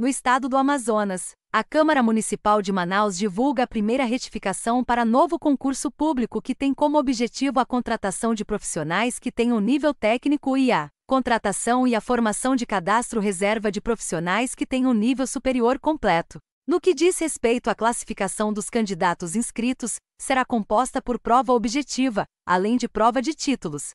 No estado do Amazonas, a Câmara Municipal de Manaus divulga a primeira retificação para novo concurso público que tem como objetivo a contratação de profissionais que tenham nível técnico e a contratação e a formação de cadastro reserva de profissionais que tenham nível superior completo. No que diz respeito à classificação dos candidatos inscritos, será composta por prova objetiva, além de prova de títulos,